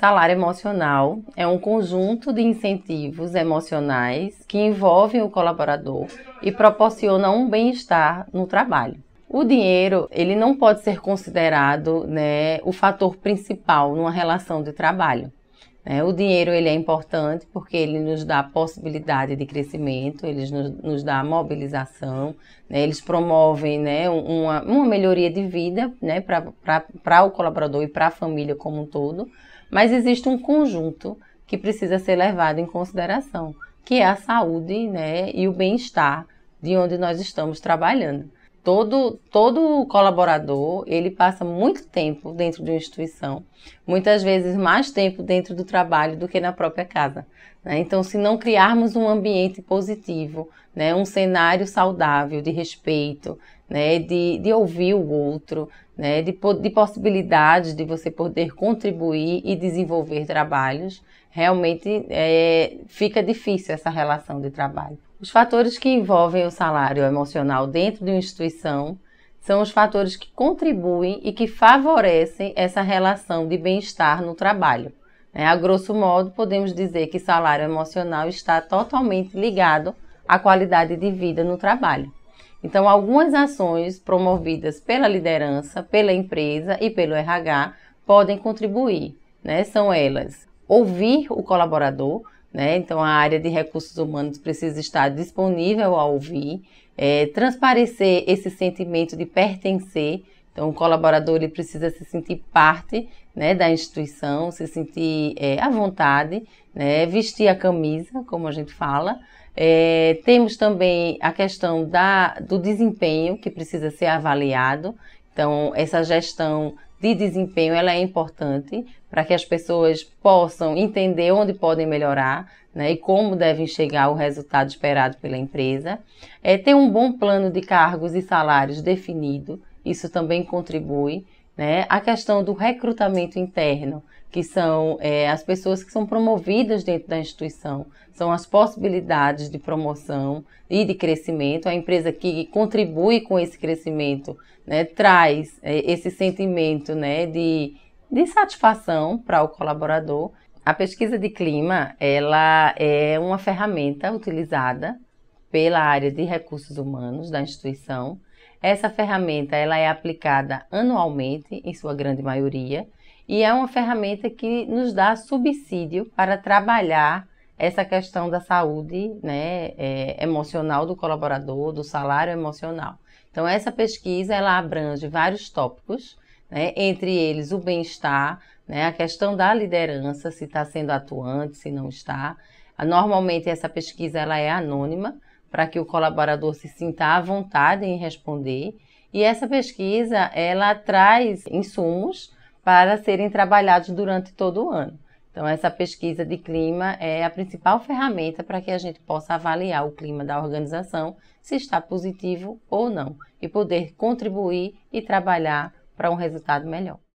Salário emocional é um conjunto de incentivos emocionais que envolvem o colaborador e proporcionam um bem-estar no trabalho. O dinheiro, ele não pode ser considerado né, o fator principal numa relação de trabalho. Né? O dinheiro, ele é importante porque ele nos dá possibilidade de crescimento, ele nos, nos dá mobilização, né? eles promovem né, uma, uma melhoria de vida né, para o colaborador e para a família como um todo, mas existe um conjunto que precisa ser levado em consideração, que é a saúde né, e o bem-estar de onde nós estamos trabalhando. Todo, todo colaborador ele passa muito tempo dentro de uma instituição, muitas vezes mais tempo dentro do trabalho do que na própria casa. Né? Então, se não criarmos um ambiente positivo, né, um cenário saudável de respeito, né? De, de ouvir o outro, né? De, de possibilidade de você poder contribuir e desenvolver trabalhos. Realmente é, fica difícil essa relação de trabalho. Os fatores que envolvem o salário emocional dentro de uma instituição são os fatores que contribuem e que favorecem essa relação de bem-estar no trabalho. Né. A grosso modo, podemos dizer que salário emocional está totalmente ligado à qualidade de vida no trabalho. Então, algumas ações promovidas pela liderança, pela empresa e pelo RH podem contribuir, né? São elas: ouvir o colaborador, né? Então, a área de recursos humanos precisa estar disponível a ouvir, é, transparecer esse sentimento de pertencer. Então, o colaborador ele precisa se sentir parte né, da instituição, se sentir é, à vontade, né, vestir a camisa, como a gente fala. É, temos também a questão da, do desempenho que precisa ser avaliado. Então, essa gestão de desempenho ela é importante para que as pessoas possam entender onde podem melhorar né, e como devem chegar o resultado esperado pela empresa. É, ter um bom plano de cargos e salários definido, isso também contribui. Né? A questão do recrutamento interno, que são é, as pessoas que são promovidas dentro da instituição, são as possibilidades de promoção e de crescimento. A empresa que contribui com esse crescimento né, traz é, esse sentimento né, de, de satisfação para o colaborador. A pesquisa de clima ela é uma ferramenta utilizada pela área de recursos humanos da instituição essa ferramenta ela é aplicada anualmente, em sua grande maioria, e é uma ferramenta que nos dá subsídio para trabalhar essa questão da saúde né, é, emocional do colaborador, do salário emocional. Então, essa pesquisa ela abrange vários tópicos, né, entre eles o bem-estar, né, a questão da liderança, se está sendo atuante, se não está. Normalmente, essa pesquisa ela é anônima, para que o colaborador se sinta à vontade em responder. E essa pesquisa, ela traz insumos para serem trabalhados durante todo o ano. Então, essa pesquisa de clima é a principal ferramenta para que a gente possa avaliar o clima da organização, se está positivo ou não, e poder contribuir e trabalhar para um resultado melhor.